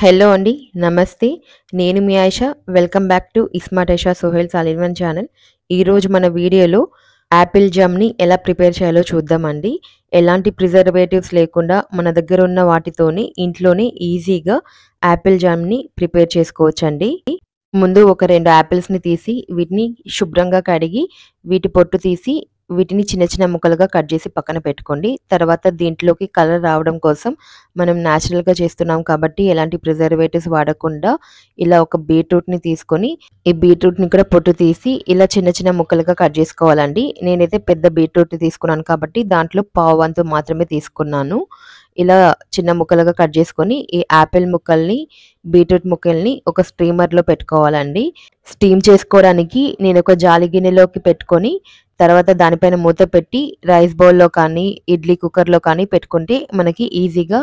hello అండి నమస్తే నేను మీ Ayesha welcome back to iSmart Aisha Sohail సాలిల్వన్ ఛానల్ ఈరోజు మన వీడియోలో యాపిల్ జామ్ని ఎలా ప్రిపేర్ చేయాలో చూద్దామండి ఎలాంటి ప్రిజర్వేటివ్స్ లేకుండా మన దగ్గర ఉన్న వాటితోనే ఇంట్లోనే ఈజీగా యాపిల్ జామ్ని ప్రిపేర్ చేసుకోవచ్చండి ముందు ఒక రెండు యాపిల్స్ని తీసి వీటిని శుభ్రంగా కడిగి వీటి పొట్టు తీసి వీటిని చిన్న చిన్న ముక్కలుగా కట్ చేసి పక్కన పెట్టుకోండి తర్వాత దీంట్లోకి కలర్ రావడం కోసం మనం న్యాచురల్గా చేస్తున్నాం కాబట్టి ఎలాంటి ప్రిజర్వేటివ్స్ వాడకుండా ఇలా ఒక బీట్రూట్ని తీసుకొని ఈ బీట్రూట్ని కూడా పొట్టు తీసి ఇలా చిన్న చిన్న ముక్కలుగా కట్ చేసుకోవాలండి నేనైతే పెద్ద బీట్రూట్ని తీసుకున్నాను కాబట్టి దాంట్లో పావు వంతు మాత్రమే తీసుకున్నాను ఇలా చిన్న ముక్కలుగా కట్ చేసుకొని ఈ యాపిల్ ముక్కల్ని బీట్రూట్ ముక్కల్ని ఒక స్టీమర్లో పెట్టుకోవాలండి స్టీమ్ చేసుకోవడానికి నేను ఒక జాలి గిన్నెలోకి పెట్టుకొని తర్వాత దానిపైన మూత పెట్టి రైస్ బౌల్లో కానీ ఇడ్లీ కుక్కర్లో కానీ పెట్టుకుంటే మనకి ఈజీగా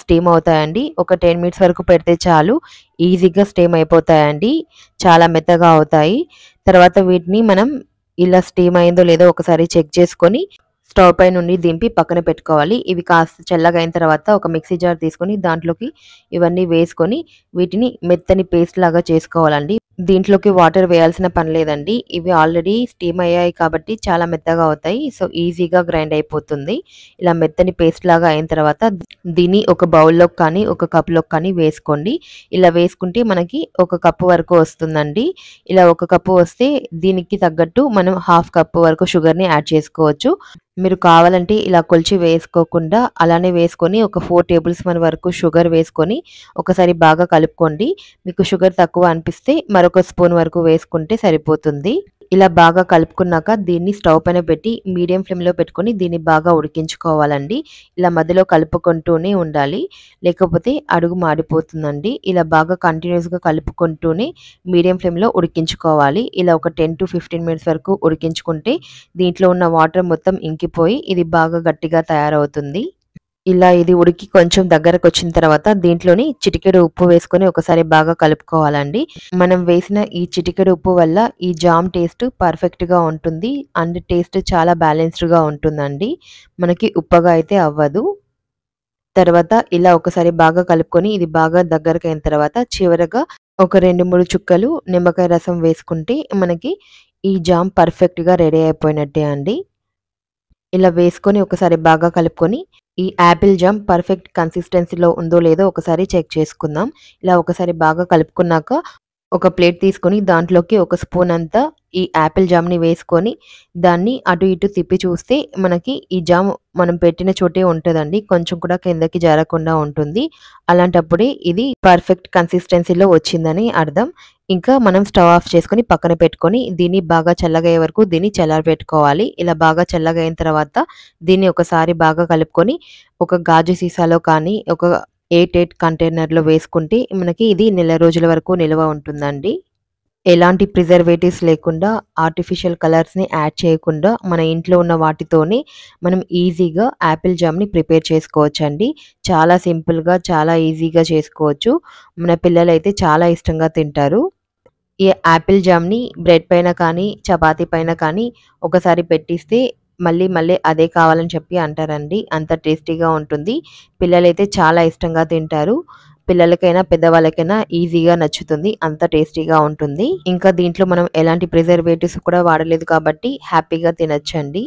స్టీమ్ అవుతాయండి ఒక టెన్ మినిట్స్ వరకు పెడితే చాలు ఈజీగా స్టీమ్ అయిపోతాయండి చాలా మెత్తగా అవుతాయి తర్వాత వీటిని మనం ఇలా స్టీమ్ అయిందో లేదో ఒకసారి చెక్ చేసుకొని స్టవ్ పై నుండి దింపి పక్కన పెట్టుకోవాలి ఇవి కాస్త చల్లగా అయిన తర్వాత ఒక మిక్సీ జార్ తీసుకొని దాంట్లోకి ఇవన్నీ వేసుకొని వీటిని మెత్తని పేస్ట్ లాగా చేసుకోవాలండి దీంట్లోకి వాటర్ వేయాల్సిన పని లేదండి ఇవి ఆల్రెడీ స్టీమ్ అయ్యాయి కాబట్టి చాలా మెత్తగా అవుతాయి సో ఈజీగా గ్రైండ్ అయిపోతుంది ఇలా మెత్తని పేస్ట్ లాగా అయిన తర్వాత దీన్ని ఒక బౌల్లోకి కానీ ఒక కప్లోకి కానీ వేసుకోండి ఇలా వేసుకుంటే మనకి ఒక కప్పు వరకు వస్తుందండి ఇలా ఒక కప్పు వస్తే దీనికి తగ్గట్టు మనం హాఫ్ కప్పు వరకు షుగర్ని యాడ్ చేసుకోవచ్చు మీరు కావాలంటే ఇలా కొలిచి వేసుకోకుండా అలానే వేసుకొని ఒక ఫోర్ టేబుల్ స్పూన్ వరకు షుగర్ వేసుకొని ఒకసారి బాగా కలుపుకోండి మీకు షుగర్ తక్కువ అనిపిస్తే మరొక ఒక స్పూన్ వరకు వేసుకుంటే సరిపోతుంది ఇలా బాగా కలుపుకున్నాక దీన్ని స్టవ్ పైన పెట్టి మీడియం ఫ్లేమ్లో పెట్టుకొని దీన్ని బాగా ఉడికించుకోవాలండి ఇలా మధ్యలో కలుపుకుంటూనే ఉండాలి లేకపోతే అడుగు మాడిపోతుందండి ఇలా బాగా కంటిన్యూస్గా కలుపుకుంటూనే మీడియం ఫ్లేమ్లో ఉడికించుకోవాలి ఇలా ఒక టెన్ టు ఫిఫ్టీన్ మినిట్స్ వరకు ఉడికించుకుంటే దీంట్లో ఉన్న వాటర్ మొత్తం ఇంకిపోయి ఇది బాగా గట్టిగా తయారవుతుంది ఇలా ఇది ఉడికి కొంచెం దగ్గరకు వచ్చిన తర్వాత దీంట్లోని చిటికెడు ఉప్పు వేసుకొని ఒకసారి బాగా కలుపుకోవాలండి మనం వేసిన ఈ చిటికెడు ఉప్పు వల్ల ఈ జామ్ టేస్ట్ పర్ఫెక్ట్గా ఉంటుంది అండ్ టేస్ట్ చాలా బ్యాలెన్స్డ్గా ఉంటుందండి మనకి ఉప్పగా అయితే అవ్వదు తర్వాత ఇలా ఒకసారి బాగా కలుపుకొని ఇది బాగా దగ్గరకు అయిన తర్వాత చివరగా ఒక రెండు మూడు చుక్కలు నిమ్మకాయ రసం వేసుకుంటే మనకి ఈ జామ్ పర్ఫెక్ట్గా రెడీ అయిపోయినట్టే అండి ఇలా వేసుకొని ఒకసారి బాగా కలుపుకొని ఈ యాపిల్ జామ్ పర్ఫెక్ట్ కన్సిస్టెన్సీలో ఉందో లేదో ఒకసారి చెక్ చేసుకుందాం ఇలా ఒకసారి బాగా కలుపుకున్నాక ఒక ప్లేట్ తీసుకొని దాంట్లోకి ఒక స్పూన్ అంతా ఈ యాపిల్ జామ్ని వేసుకొని దాన్ని అటు ఇటు తిప్పి చూస్తే మనకి ఈ జామ్ మనం పెట్టిన చోటే ఉంటుందండి కొంచెం కూడా కిందకి జారకుండా ఉంటుంది అలాంటప్పుడే ఇది పర్ఫెక్ట్ కన్సిస్టెన్సీలో వచ్చిందని అర్థం ఇంకా మనం స్టవ్ ఆఫ్ చేసుకొని పక్కన పెట్టుకొని దీన్ని బాగా చల్లగయ్యే వరకు దీన్ని చల్లారబెట్టుకోవాలి ఇలా బాగా చల్లగైన తర్వాత దీన్ని ఒకసారి బాగా కలుపుకొని ఒక గాజు సీసాలో కానీ ఒక ఎయిట్ ఎయిట్ కంటైనర్లో వేసుకుంటే మనకి ఇది నెల రోజుల వరకు నిల్వ ఉంటుందండి ఎలాంటి ప్రిజర్వేటివ్స్ లేకుండా ఆర్టిఫిషియల్ కలర్స్ని యాడ్ చేయకుండా మన ఇంట్లో ఉన్న వాటితోనే మనం ఈజీగా యాపిల్ జామ్ని ప్రిపేర్ చేసుకోవచ్చండి చాలా సింపుల్గా చాలా ఈజీగా చేసుకోవచ్చు మన పిల్లలైతే చాలా ఇష్టంగా తింటారు ఈ యాపిల్ జామ్ని బ్రెడ్ పైన కానీ చపాతీ పైన కానీ ఒకసారి పెట్టిస్తే మళ్ళీ మళ్ళీ అదే కావాలని చెప్పి అంటారండి అంత టేస్టీగా ఉంటుంది పిల్లలైతే చాలా ఇష్టంగా తింటారు పిల్లలకైనా పెద్దవాళ్ళకైనా ఈజీగా నచ్చుతుంది అంత టేస్టీగా ఉంటుంది ఇంకా దీంట్లో మనం ఎలాంటి ప్రిజర్వేటివ్స్ కూడా వాడలేదు కాబట్టి హ్యాపీగా తినచ్చండి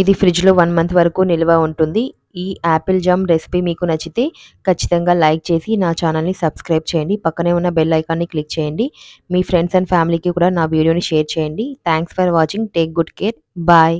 ఇది ఫ్రిడ్జ్లో వన్ మంత్ వరకు నిల్వ ఉంటుంది ఈ యాపిల్ జామ్ రెసిపీ మీకు నచ్చితే ఖచ్చితంగా లైక్ చేసి నా ఛానల్ని సబ్స్క్రైబ్ చేయండి పక్కనే ఉన్న బెల్ ఐకాన్ని క్లిక్ చేయండి మీ ఫ్రెండ్స్ అండ్ ఫ్యామిలీకి కూడా నా వీడియోని షేర్ చేయండి thanks for watching take good care bye